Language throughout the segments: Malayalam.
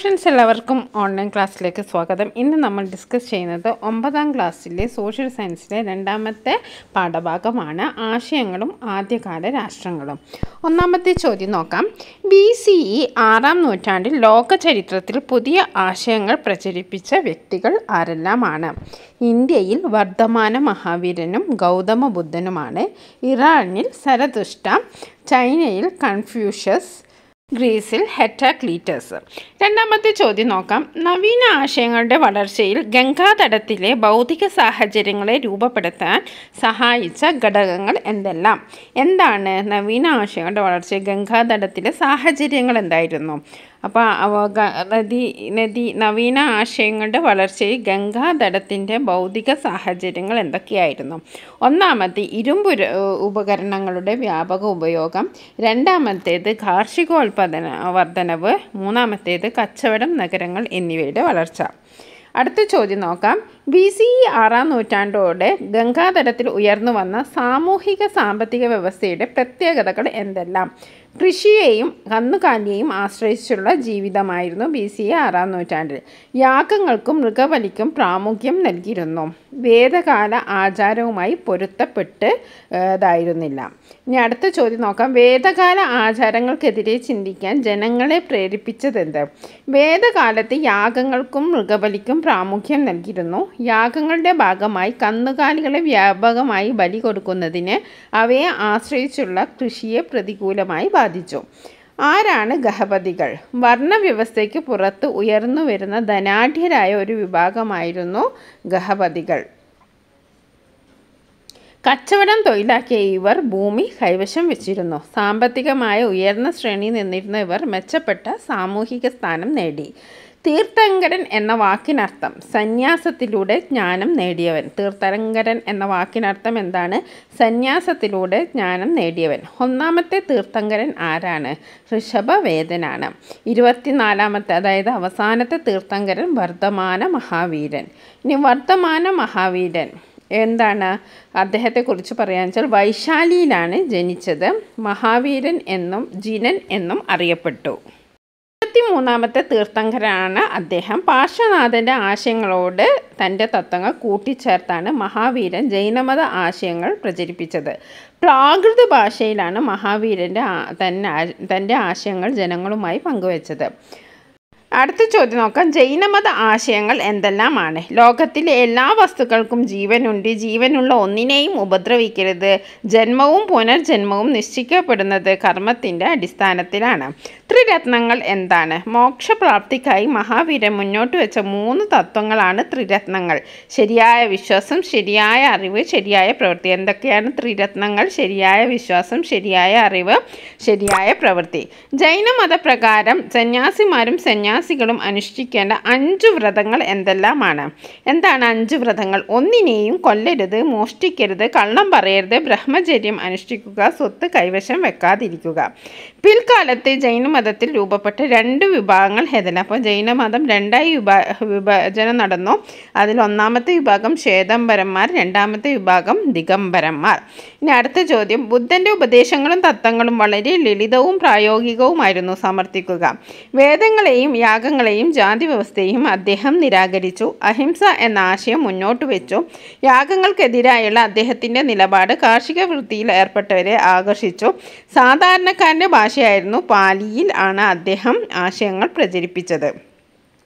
ഫ്രണ്ട്സ് എല്ലാവർക്കും ഓൺലൈൻ ക്ലാസ്സിലേക്ക് സ്വാഗതം ഇന്ന് നമ്മൾ ഡിസ്കസ് ചെയ്യുന്നത് ഒമ്പതാം ക്ലാസ്സിലെ സോഷ്യൽ സയൻസിലെ രണ്ടാമത്തെ പാഠഭാഗമാണ് ആശയങ്ങളും ആദ്യകാല രാഷ്ട്രങ്ങളും ഒന്നാമത്തെ ചോദ്യം നോക്കാം ബി സി ഇ ആറാം നൂറ്റാണ്ടിൽ ലോക ചരിത്രത്തിൽ പുതിയ ആശയങ്ങൾ പ്രചരിപ്പിച്ച വ്യക്തികൾ ആരെല്ലാമാണ് ഇന്ത്യയിൽ വർദ്ധമാന മഹാവീരനും ഗൗതമ ബുദ്ധനുമാണ് ഇറാനിൽ സരദുഷ്ട ചൈനയിൽ കൺഫ്യൂഷ്യസ് ഗ്രീസിൽ ഹെറ്റാക്ലീറ്റസ് രണ്ടാമത്തെ ചോദ്യം നോക്കാം നവീന ആശയങ്ങളുടെ വളർച്ചയിൽ ഗംഗാതടത്തിലെ ഭൗതിക സാഹചര്യങ്ങളെ രൂപപ്പെടുത്താൻ സഹായിച്ച ഘടകങ്ങൾ എന്തെല്ലാം എന്താണ് നവീന ആശയങ്ങളുടെ വളർച്ചയിൽ ഗംഗാതടത്തിലെ സാഹചര്യങ്ങൾ എന്തായിരുന്നു അപ്പോൾ അവ നദി നദി നവീന ആശയങ്ങളുടെ വളർച്ചയിൽ ഗംഗാതടത്തിൻ്റെ ഭൗതിക സാഹചര്യങ്ങൾ എന്തൊക്കെയായിരുന്നു ഒന്നാമത്തെ ഇരുമ്പ് ഉപകരണങ്ങളുടെ വ്യാപക ഉപയോഗം രണ്ടാമത്തേത് കാർഷികോൽപ്പ ഉൽപ്പാദന വർധനവ് മൂന്നാമത്തേത് കച്ചവടം നഗരങ്ങൾ എന്നിവയുടെ വളർച്ച അടുത്ത ചോദ്യം നോക്കാം ബി സി ഇ ആറാം നൂറ്റാണ്ടോടെ ഗംഗാതരത്തിൽ ഉയർന്നു വന്ന സാമൂഹിക സാമ്പത്തിക വ്യവസ്ഥയുടെ പ്രത്യേകതകൾ എന്തെല്ലാം കൃഷിയെയും കന്നുകാലിയെയും ആശ്രയിച്ചുള്ള ജീവിതമായിരുന്നു ബി സി ഇ ആറാം നൂറ്റാണ്ടിൽ യാഗങ്ങൾക്കും മൃഗബലിക്കും പ്രാമുഖ്യം നൽകിയിരുന്നു വേദകാല ആചാരവുമായി പൊരുത്തപ്പെട്ട് ഇതായിരുന്നില്ല ഇനി അടുത്ത ചോദ്യം നോക്കാം വേദകാല ആചാരങ്ങൾക്കെതിരെ ചിന്തിക്കാൻ ജനങ്ങളെ പ്രേരിപ്പിച്ചതെന്ത് വേദകാലത്ത് യാഗങ്ങൾക്കും മൃഗബലിക്കും പ്രാമുഖ്യം നൽകിയിരുന്നു യാഗങ്ങളുടെ ഭാഗമായി കന്നുകാലികളെ വ്യാപകമായി ബലി കൊടുക്കുന്നതിന് അവയെ ആശ്രയിച്ചുള്ള കൃഷിയെ പ്രതികൂലമായി ബാധിച്ചു ആരാണ് ഗഹപതികൾ വർണ്ണവ്യവസ്ഥയ്ക്ക് പുറത്ത് ഉയർന്നു വരുന്ന ധനാഢ്യരായ ഒരു വിഭാഗമായിരുന്നു ഗഹപതികൾ കച്ചവടം തൊഴിലാക്കിയ ഇവർ ഭൂമി കൈവശം വെച്ചിരുന്നു സാമ്പത്തികമായ ഉയർന്ന ശ്രേണി നിന്നിരുന്ന ഇവർ മെച്ചപ്പെട്ട സാമൂഹിക സ്ഥാനം നേടി തീർത്ഥങ്കരൻ എന്ന വാക്കിനർത്ഥം സന്യാസത്തിലൂടെ ജ്ഞാനം നേടിയവൻ തീർത്ഥങ്കരൻ എന്ന വാക്കിനർത്ഥം എന്താണ് സന്യാസത്തിലൂടെ ജ്ഞാനം നേടിയവൻ ഒന്നാമത്തെ തീർത്ഥങ്കരൻ ആരാണ് ഋഷഭവേദനാണ് ഇരുപത്തിനാലാമത്തെ അതായത് അവസാനത്തെ തീർത്ഥങ്കരൻ വർദ്ധമാന മഹാവീരൻ ഇനി വർദ്ധമാന മഹാവീരൻ എന്താണ് അദ്ദേഹത്തെക്കുറിച്ച് പറയാന്ന് വെച്ചാൽ വൈശാലിയിലാണ് ജനിച്ചത് മഹാവീരൻ എന്നും ജിനൻ എന്നും അറിയപ്പെട്ടു മൂന്നാമത്തെ തീർത്ഥങ്കരാണ് അദ്ദേഹം പാർശ്വനാഥൻ്റെ ആശയങ്ങളോട് തൻ്റെ തത്വങ്ങൾ കൂട്ടിച്ചേർത്താണ് മഹാവീരൻ ജൈനമത ആശയങ്ങൾ പ്രചരിപ്പിച്ചത് പ്രാകൃത ഭാഷയിലാണ് മഹാവീരൻ്റെ തന്നെ തൻ്റെ ആശയങ്ങൾ ജനങ്ങളുമായി പങ്കുവച്ചത് അടുത്ത ചോദ്യം നോക്കാം ജൈനമത ആശയങ്ങൾ എന്തെല്ലാമാണ് ലോകത്തിലെ എല്ലാ വസ്തുക്കൾക്കും ജീവനുണ്ട് ജീവനുള്ള ഒന്നിനെയും ഉപദ്രവിക്കരുത് ജന്മവും പുനർജന്മവും നിശ്ചയിക്കപ്പെടുന്നത് കർമ്മത്തിൻ്റെ അടിസ്ഥാനത്തിലാണ് ത്രിരത്നങ്ങൾ എന്താണ് മോക്ഷപ്രാപ്തിക്കായി മഹാവീരൻ മുന്നോട്ട് വെച്ച മൂന്ന് തത്വങ്ങളാണ് ത്രിരത്നങ്ങൾ ശരിയായ വിശ്വാസം ശരിയായ അറിവ് ശരിയായ പ്രവൃത്തി എന്തൊക്കെയാണ് ത്രിരത്നങ്ങൾ ശരിയായ വിശ്വാസം ശരിയായ അറിവ് ശരിയായ പ്രവൃത്തി ജൈനമതപ്രകാരം സന്യാസിമാരും സന്യാസി സന്യാസികളും അനുഷ്ഠിക്കേണ്ട അഞ്ച് വ്രതങ്ങൾ എന്തെല്ലാമാണ് എന്താണ് അഞ്ച് വ്രതങ്ങൾ ഒന്നിനെയും കൊല്ലരുത് മോഷ്ടിക്കരുത് കള്ളം പറയരുത് ബ്രഹ്മചര്യം അനുഷ്ഠിക്കുക സ്വത്ത് കൈവശം വെക്കാതിരിക്കുക പിൽക്കാലത്ത് ജൈനമതത്തിൽ രൂപപ്പെട്ട രണ്ട് വിഭാഗങ്ങൾ ഹെതല അപ്പോൾ ജൈനമതം രണ്ടായി വിഭാ വിഭജനം നടന്നു അതിൽ ഒന്നാമത്തെ വിഭാഗം ശ്വേതംബരന്മാർ രണ്ടാമത്തെ വിഭാഗം ദിഗംബരന്മാർ ഇനി അടുത്ത ചോദ്യം ബുദ്ധൻ്റെ ഉപദേശങ്ങളും തത്വങ്ങളും വളരെ ലളിതവും പ്രായോഗികവുമായിരുന്നു സമർത്ഥിക്കുക വേദങ്ങളെയും യാഗങ്ങളെയും ജാതി വ്യവസ്ഥയെയും അദ്ദേഹം നിരാകരിച്ചു അഹിംസ എന്ന ആശയം മുന്നോട്ട് വെച്ചു യാഗങ്ങൾക്കെതിരായുള്ള അദ്ദേഹത്തിൻ്റെ നിലപാട് കാർഷിക വൃത്തിയിൽ ഏർപ്പെട്ടവരെ ആകർഷിച്ചു സാധാരണക്കാരൻ്റെ ഭാഷയായിരുന്നു പാലിയിൽ ആണ് അദ്ദേഹം ആശയങ്ങൾ പ്രചരിപ്പിച്ചത്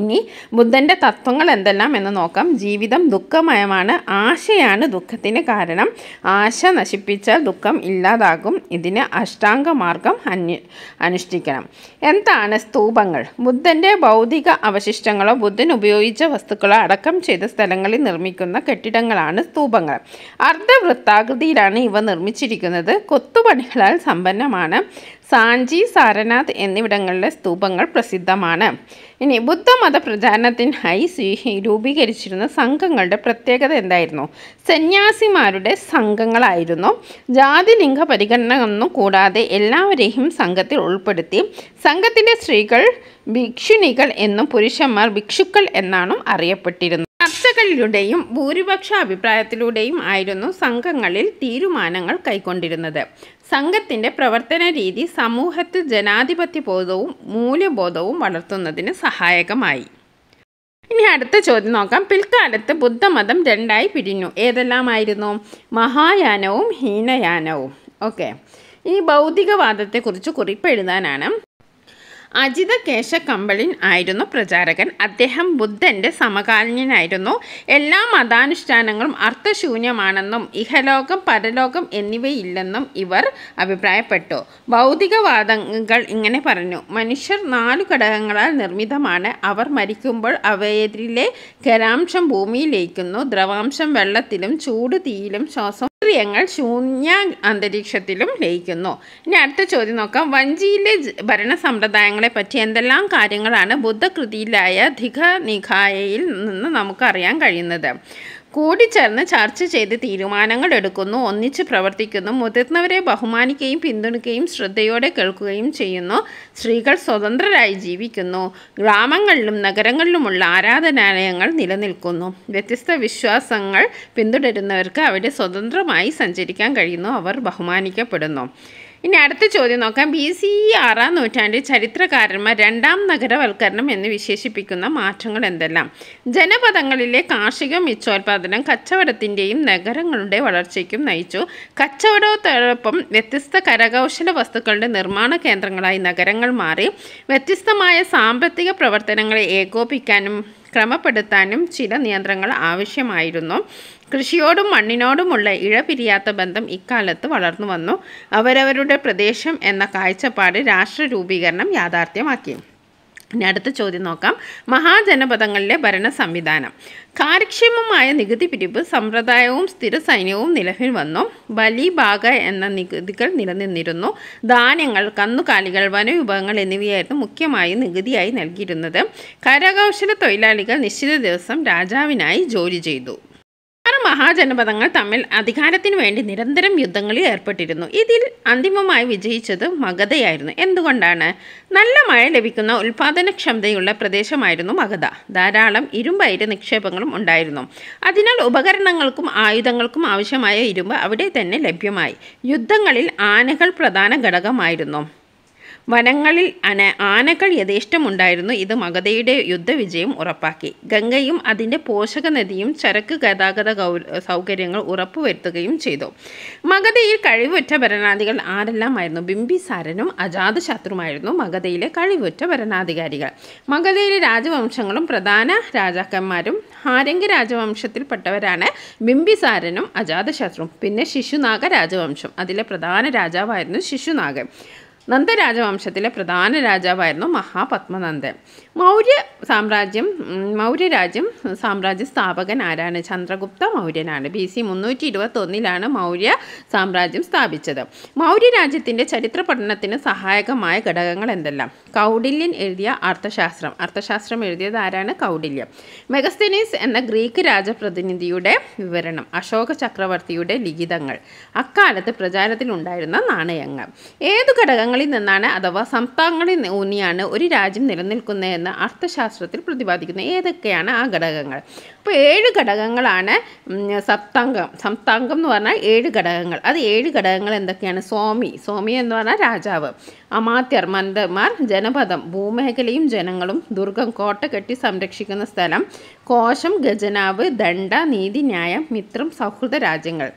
ഇനി ബുദ്ധൻ്റെ തത്വങ്ങൾ എന്തെല്ലാം എന്ന് നോക്കാം ജീവിതം ദുഃഖമയമാണ് ആശയാണ് ദുഃഖത്തിന് കാരണം ആശ നശിപ്പിച്ചാൽ ദുഃഖം ഇല്ലാതാകും ഇതിന് അഷ്ടാംഗമാർഗം മാർഗം അന്യ അനുഷ്ഠിക്കണം എന്താണ് സ്തൂപങ്ങൾ ബുദ്ധൻ്റെ ഭൗതിക അവശിഷ്ടങ്ങളോ ബുദ്ധൻ ഉപയോഗിച്ച വസ്തുക്കളോ അടക്കം ചെയ്ത സ്ഥലങ്ങളിൽ നിർമ്മിക്കുന്ന കെട്ടിടങ്ങളാണ് സ്തൂപങ്ങൾ അർദ്ധവൃത്താകൃതിയിലാണ് ഇവ നിർമ്മിച്ചിരിക്കുന്നത് കൊത്തുപണികളാൽ സമ്പന്നമാണ് സാഞ്ചി സാരനാഥ് എന്നിവിടങ്ങളിലെ സ്തൂപങ്ങൾ പ്രസിദ്ധമാണ് ഇനി ബുദ്ധമത പ്രചാരണത്തിനായി രൂപീകരിച്ചിരുന്ന സംഘങ്ങളുടെ പ്രത്യേകത എന്തായിരുന്നു സന്യാസിമാരുടെ സംഘങ്ങളായിരുന്നു ജാതിലിംഗ പരിഗണനയൊന്നും കൂടാതെ എല്ലാവരെയും സംഘത്തിൽ ഉൾപ്പെടുത്തി സംഘത്തിൻ്റെ സ്ത്രീകൾ ഭിക്ഷുണികൾ എന്നും പുരുഷന്മാർ ഭിക്ഷുക്കൾ എന്നാണ് അറിയപ്പെട്ടിരുന്നത് ചർച്ചകളിലൂടെയും ഭൂരിപക്ഷ അഭിപ്രായത്തിലൂടെയും ആയിരുന്നു സംഘങ്ങളിൽ തീരുമാനങ്ങൾ കൈക്കൊണ്ടിരുന്നത് സംഘത്തിൻ്റെ പ്രവർത്തന രീതി സമൂഹത്തിൽ ജനാധിപത്യബോധവും മൂല്യബോധവും വളർത്തുന്നതിന് സഹായകമായി ഇനി അടുത്ത ചോദ്യം നോക്കാം പിൽക്കാലത്ത് ബുദ്ധമതം രണ്ടായി പിരിഞ്ഞു ഏതെല്ലാമായിരുന്നു മഹായാനവും ഹീനയാനവും ഓക്കെ ഇനി ഭൗതികവാദത്തെക്കുറിച്ച് കുറിപ്പ് എഴുതാനാണ് അജിത കേശ കമ്പളിൻ ആയിരുന്നു പ്രചാരകൻ അദ്ദേഹം ബുദ്ധൻ്റെ സമകാലീനായിരുന്നു എല്ലാ മതാനുഷ്ഠാനങ്ങളും അർത്ഥശൂന്യമാണെന്നും ഇഹലോകം പരലോകം എന്നിവയില്ലെന്നും ഇവർ അഭിപ്രായപ്പെട്ടു ഭൗതികവാദങ്ങൾ ഇങ്ങനെ പറഞ്ഞു മനുഷ്യർ നാലു ഘടകങ്ങളാൽ നിർമ്മിതമാണ് അവർ മരിക്കുമ്പോൾ അവരിലെ ഖരാംശം ഭൂമിയിലേക്കുന്നു ദ്രവാംശം വെള്ളത്തിലും ചൂട് തീയിലും ശ്വാസം ഇന്ദ്രിയങ്ങൾ ശൂന്യ അന്തരീക്ഷത്തിലും ലയിക്കുന്നു ഇനി അടുത്ത ചോദ്യം നോക്കാം വഞ്ചിയിലെ ഭരണ സമ്പ്രദായങ്ങളെ പറ്റി എന്തെല്ലാം കാര്യങ്ങളാണ് ബുദ്ധകൃതിയിലായ ധിഖ നിഖായയിൽ നിന്ന് നമുക്കറിയാൻ കഴിയുന്നത് കൂടിച്ചേർന്ന് ചർച്ച ചെയ്ത് തീരുമാനങ്ങൾ എടുക്കുന്നു ഒന്നിച്ച് പ്രവർത്തിക്കുന്നു മുതിർന്നവരെ ബഹുമാനിക്കുകയും പിന്തുണയ്ക്കുകയും ശ്രദ്ധയോടെ കേൾക്കുകയും ചെയ്യുന്നു സ്ത്രീകൾ സ്വതന്ത്രരായി ജീവിക്കുന്നു ഗ്രാമങ്ങളിലും നഗരങ്ങളിലുമുള്ള ആരാധനാലയങ്ങൾ നിലനിൽക്കുന്നു വ്യത്യസ്ത വിശ്വാസങ്ങൾ പിന്തുടരുന്നവർക്ക് അവിടെ സ്വതന്ത്രമായി സഞ്ചരിക്കാൻ കഴിയുന്നു അവർ ബഹുമാനിക്കപ്പെടുന്നു ഇനി അടുത്ത ചോദ്യം നോക്കാം ബി സി ഇ ആറാം നൂറ്റാണ്ടിൽ ചരിത്രകാരന്മാർ രണ്ടാം നഗരവൽക്കരണം എന്ന് വിശേഷിപ്പിക്കുന്ന മാറ്റങ്ങൾ എന്തെല്ലാം ജനപദങ്ങളിലെ കാർഷിക മിച്ചോൽപാദനം കച്ചവടത്തിൻ്റെയും നഗരങ്ങളുടെ വളർച്ചയ്ക്കും നയിച്ചു കച്ചവടത്തോടൊപ്പം വ്യത്യസ്ത കരകൗശല വസ്തുക്കളുടെ നിർമ്മാണ കേന്ദ്രങ്ങളായി നഗരങ്ങൾ മാറി വ്യത്യസ്തമായ സാമ്പത്തിക പ്രവർത്തനങ്ങളെ ഏകോപിക്കാനും ക്രമപ്പെടുത്താനും ചില നിയന്ത്രണങ്ങൾ ആവശ്യമായിരുന്നു കൃഷിയോടും മണ്ണിനോടുമുള്ള ഇഴപിരിയാത്ത ബന്ധം ഇക്കാലത്ത് വളർന്നു വന്നു അവരവരുടെ പ്രദേശം എന്ന കാഴ്ചപ്പാട് രാഷ്ട്ര രൂപീകരണം യാഥാർത്ഥ്യമാക്കി ഇനി അടുത്ത ചോദ്യം നോക്കാം മഹാജനപദങ്ങളിലെ ഭരണ സംവിധാനം കാര്യക്ഷമമായ നികുതി പിരിവ് സമ്പ്രദായവും സ്ഥിര സൈന്യവും നിലവിൽ വന്നു ബലി ഭാഗ എന്ന നികുതികൾ നിലനിന്നിരുന്നു ധാന്യങ്ങൾ കന്നുകാലികൾ വനവിഭവങ്ങൾ എന്നിവയായിരുന്നു മുഖ്യമായി നികുതിയായി നൽകിയിരുന്നത് കരകൗശല തൊഴിലാളികൾ നിശ്ചിത ദിവസം രാജാവിനായി ജോലി ചെയ്തു മഹാജനപദങ്ങൾ തമ്മിൽ അധികാരത്തിനു വേണ്ടി നിരന്തരം യുദ്ധങ്ങളിൽ ഏർപ്പെട്ടിരുന്നു ഇതിൽ അന്തിമമായി വിജയിച്ചത് മഗധയായിരുന്നു എന്തുകൊണ്ടാണ് നല്ല മഴ ലഭിക്കുന്ന ഉൽപാദനക്ഷമതയുള്ള പ്രദേശമായിരുന്നു മഗധ ധാരാളം ഇരുമ്പയിര് നിക്ഷേപങ്ങളും ഉണ്ടായിരുന്നു അതിനാൽ ഉപകരണങ്ങൾക്കും ആയുധങ്ങൾക്കും ആവശ്യമായ ഇരുമ്പ് അവിടെ തന്നെ ലഭ്യമായി യുദ്ധങ്ങളിൽ ആനകൾ പ്രധാന ഘടകമായിരുന്നു വനങ്ങളിൽ അന ആനകൾ യഥേഷ്ടമുണ്ടായിരുന്നു ഇത് മഗധയുടെ യുദ്ധവിജയം ഉറപ്പാക്കി ഗംഗയും അതിൻ്റെ പോഷക നദിയും ചരക്ക് ഗതാഗത സൗകര്യങ്ങൾ ഉറപ്പുവരുത്തുകയും ചെയ്തു മഗധയിൽ കഴിവുറ്റ ഭരണാധികൾ ആരെല്ലാമായിരുന്നു ബിംബിസാരനും അജാതശത്രുമായിരുന്നു മഗധയിലെ കഴിവുറ്റ ഭരണാധികാരികൾ മഗധയിലെ രാജവംശങ്ങളും പ്രധാന രാജാക്കന്മാരും ഹാരംഗ രാജവംശത്തിൽപ്പെട്ടവരാണ് ബിംബിസാരനും അജാതശത്രുവും പിന്നെ ശിശുനാഗ രാജവംശം അതിലെ പ്രധാന രാജാവായിരുന്നു ശിശുനാഗൻ നന്ദരാജവംശത്തിലെ പ്രധാന രാജാവായിരുന്നു മഹാപത്മനന്ദൻ മൗര്യ സാമ്രാജ്യം മൗര്യരാജ്യം സാമ്രാജ്യ സ്ഥാപകൻ ആരാണ് ചന്ദ്രഗുപ്ത മൗര്യനാണ് ബി സി മുന്നൂറ്റി ഇരുപത്തൊന്നിലാണ് മൗര്യ സാമ്രാജ്യം സ്ഥാപിച്ചത് മൗര്യരാജ്യത്തിൻ്റെ ചരിത്ര പഠനത്തിന് സഹായകമായ ഘടകങ്ങൾ എന്തെല്ലാം കൗഡില്യൻ എഴുതിയ അർത്ഥശാസ്ത്രം അർത്ഥശാസ്ത്രം എഴുതിയത് ആരാണ് കൗഡില്യം മെഗസ്തനീസ് എന്ന ഗ്രീക്ക് രാജപ്രതിനിധിയുടെ വിവരണം അശോക ചക്രവർത്തിയുടെ ലിഖിതങ്ങൾ അക്കാലത്ത് പ്രചാരത്തിലുണ്ടായിരുന്ന നാണയങ്ങൾ ഏതു ഘടകങ്ങളിൽ നിന്നാണ് അഥവാ സംസ്ഥാനങ്ങളിൽ ഊന്നിയാണ് ഒരു രാജ്യം നിലനിൽക്കുന്നതെന്ന് എന്ന് അർത്ഥശാസ്ത്രത്തിൽ പ്രതിപാദിക്കുന്നു ഏതൊക്കെയാണ് ആ ഘടകങ്ങൾ അപ്പോൾ ഏഴ് ഘടകങ്ങളാണ് സപ്താംഗം സപ്താംഗം എന്ന് പറഞ്ഞാൽ ഏഴ് ഘടകങ്ങൾ അത് ഏഴ് ഘടകങ്ങൾ എന്തൊക്കെയാണ് സ്വാമി സ്വാമി എന്ന് പറഞ്ഞാൽ രാജാവ് അമാത്യർ മന്ദന്മാർ ജനപദം ഭൂമേഖലയും ജനങ്ങളും ദുർഗം കോട്ട കെട്ടി സംരക്ഷിക്കുന്ന സ്ഥലം കോശം ഗജനാവ് ദണ്ഡ നീതിന്യായം മിത്രം സൗഹൃദ രാജ്യങ്ങൾ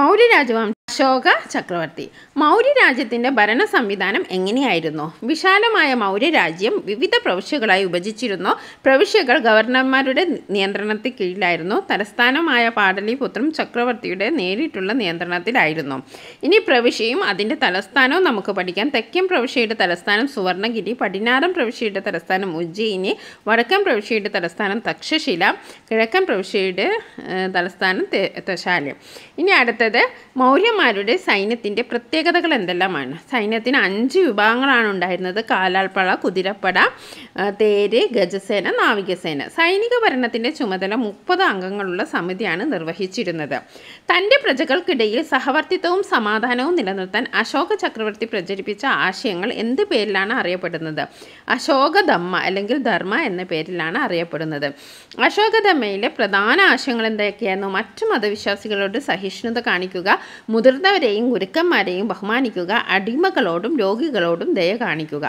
മൗര്യ രാജവംശം അശോക ചക്രവർത്തി മൗര്യ രാജ്യത്തിൻ്റെ ഭരണ സംവിധാനം എങ്ങനെയായിരുന്നു വിശാലമായ മൗര്യ രാജ്യം വിവിധ പ്രവിശ്യകളായി വിഭജിച്ചിരുന്നു പ്രവിശ്യകൾ ഗവർണർമാരുടെ നിയന്ത്രണത്തിൽ കീഴിലായിരുന്നു തലസ്ഥാനമായ പാടലിപുത്രം ചക്രവർത്തിയുടെ നേരിട്ടുള്ള നിയന്ത്രണത്തിലായിരുന്നു ഇനി പ്രവിശ്യയും അതിൻ്റെ തലസ്ഥാനവും നമുക്ക് പഠിക്കാം തെക്കൻ പ്രവിശ്യയുടെ തലസ്ഥാനം സുവർണഗിരി പടിഞ്ഞാറൻ പ്രവിശ്യയുടെ തലസ്ഥാനം ഉജ്ജയിനി വടക്കൻ പ്രവിശ്യയുടെ തലസ്ഥാനം തക്ഷശില കിഴക്കൻ പ്രവിശ്യയുടെ തലസ്ഥാനം തശാല ഇനി അടുത്തത് മൗര്യ ശൂദ്രന്മാരുടെ സൈന്യത്തിൻ്റെ പ്രത്യേകതകൾ എന്തെല്ലാമാണ് സൈന്യത്തിന് അഞ്ച് വിഭാഗങ്ങളാണ് ഉണ്ടായിരുന്നത് കാലാൾപ്പട കുതിരപ്പട തേര് ഗജസേന നാവികസേന സൈനിക ഭരണത്തിൻ്റെ ചുമതല മുപ്പത് അംഗങ്ങളുള്ള സമിതിയാണ് നിർവഹിച്ചിരുന്നത് തൻ്റെ പ്രജകൾക്കിടയിൽ സഹവർത്തിത്വവും സമാധാനവും നിലനിർത്താൻ അശോക ചക്രവർത്തി പ്രചരിപ്പിച്ച ആശയങ്ങൾ എന്ത് പേരിലാണ് അറിയപ്പെടുന്നത് അശോകധമ്മ അല്ലെങ്കിൽ ധർമ്മ എന്ന പേരിലാണ് അറിയപ്പെടുന്നത് അശോകധമ്മയിലെ പ്രധാന ആശയങ്ങൾ എന്തൊക്കെയായിരുന്നു മറ്റു മതവിശ്വാസികളോട് സഹിഷ്ണുത കാണിക്കുക മുതിർ മുതിർന്നവരെയും ഗുരുക്കന്മാരെയും ബഹുമാനിക്കുക അടിമകളോടും രോഗികളോടും ദയ കാണിക്കുക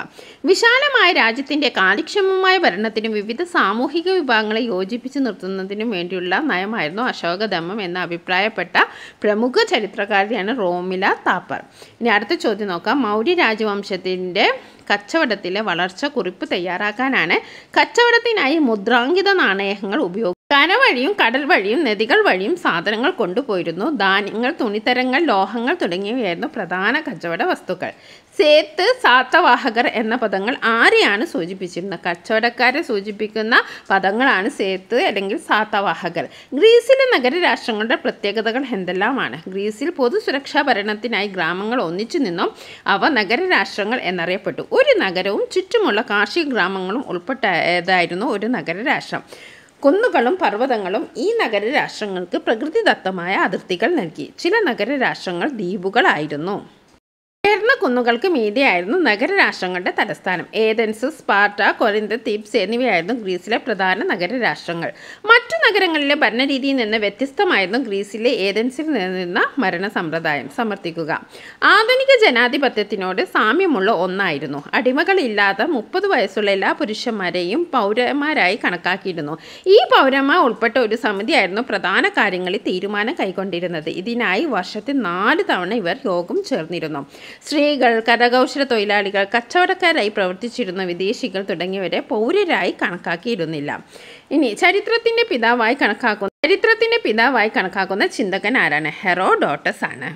വിശാലമായ രാജ്യത്തിൻ്റെ കാര്യക്ഷമമായ ഭരണത്തിനും വിവിധ സാമൂഹിക വിഭാഗങ്ങളെ യോജിപ്പിച്ച് നിർത്തുന്നതിനും വേണ്ടിയുള്ള നയമായിരുന്നു അശോകധമ്മം എന്ന് അഭിപ്രായപ്പെട്ട പ്രമുഖ ചരിത്രകാരിയാണ് റോമില താപ്പർ ഇനി അടുത്ത ചോദ്യം നോക്കാം മൗര്യ രാജവംശത്തിൻ്റെ കച്ചവടത്തിലെ വളർച്ച കുറിപ്പ് തയ്യാറാക്കാനാണ് കച്ചവടത്തിനായി മുദ്രാങ്കിത നാണയങ്ങൾ ഉപയോഗിക്കുന്നത് കരവഴിയും കടൽ വഴിയും നദികൾ വഴിയും സാധനങ്ങൾ കൊണ്ടുപോയിരുന്നു ധാന്യങ്ങൾ തുണിത്തരങ്ങൾ ലോഹങ്ങൾ തുടങ്ങിയവയായിരുന്നു പ്രധാന കച്ചവട വസ്തുക്കൾ സേത്ത് സാത്തവാഹകർ എന്ന പദങ്ങൾ ആരെയാണ് സൂചിപ്പിച്ചിരുന്നത് കച്ചവടക്കാരെ സൂചിപ്പിക്കുന്ന പദങ്ങളാണ് സേത്ത് അല്ലെങ്കിൽ സാത്തവാഹകർ ഗ്രീസിലെ നഗരരാഷ്ട്രങ്ങളുടെ പ്രത്യേകതകൾ എന്തെല്ലാമാണ് ഗ്രീസിൽ പൊതുസുരക്ഷാ ഭരണത്തിനായി ഗ്രാമങ്ങൾ ഒന്നിച്ചു നിന്നും അവ നഗരരാഷ്ട്രങ്ങൾ എന്നറിയപ്പെട്ടു ഒരു നഗരവും ചുറ്റുമുള്ള കാർഷിക ഗ്രാമങ്ങളും ഉൾപ്പെട്ടതായിരുന്നു ഒരു നഗരരാഷ്ട്രം കുന്നുകളും പർവ്വതങ്ങളും ഈ നഗരരാഷ്ട്രങ്ങൾക്ക് പ്രകൃതിദത്തമായ അതിർത്തികൾ നൽകി ചില നഗരരാഷ്ട്രങ്ങൾ ദ്വീപുകളായിരുന്നു ഉയർന്ന കുന്നുകൾക്ക് മീതിയായിരുന്നു രാഷ്ട്രങ്ങളുടെ തലസ്ഥാനം ഏതൻസ് സ്പാർട്ട കൊരിന്ത തീപ്സ് എന്നിവയായിരുന്നു ഗ്രീസിലെ പ്രധാന നഗരരാഷ്ട്രങ്ങൾ മറ്റു നഗരങ്ങളിലെ ഭരണരീതിയിൽ നിന്ന് വ്യത്യസ്തമായിരുന്നു ഗ്രീസിലെ ഏതൻസിൽ നിന്ന മരണ സമ്പ്രദായം സമർത്ഥിക്കുക ആധുനിക ജനാധിപത്യത്തിനോട് സാമ്യമുള്ള ഒന്നായിരുന്നു അടിമകളില്ലാത്ത മുപ്പത് വയസ്സുള്ള എല്ലാ പുരുഷന്മാരെയും പൗരന്മാരായി കണക്കാക്കിയിരുന്നു ഈ പൗരന്മാർ ഉൾപ്പെട്ട ഒരു സമിതിയായിരുന്നു പ്രധാന കാര്യങ്ങളിൽ തീരുമാനം കൈക്കൊണ്ടിരുന്നത് ഇതിനായി വർഷത്തിൽ നാല് തവണ ഇവർ യോഗം ചേർന്നിരുന്നു സ്ത്രീ സ്ത്രീകൾ കരകൗശല തൊഴിലാളികൾ കച്ചവടക്കാരായി പ്രവർത്തിച്ചിരുന്ന വിദേശികൾ തുടങ്ങിയവരെ പൗരരായി കണക്കാക്കിയിരുന്നില്ല ഇനി ചരിത്രത്തിൻ്റെ പിതാവായി കണക്കാക്കുന്ന ചരിത്രത്തിൻ്റെ പിതാവായി കണക്കാക്കുന്ന ചിന്തകൻ ആരാണ് ഹെറോഡോട്ടസ് ആണ്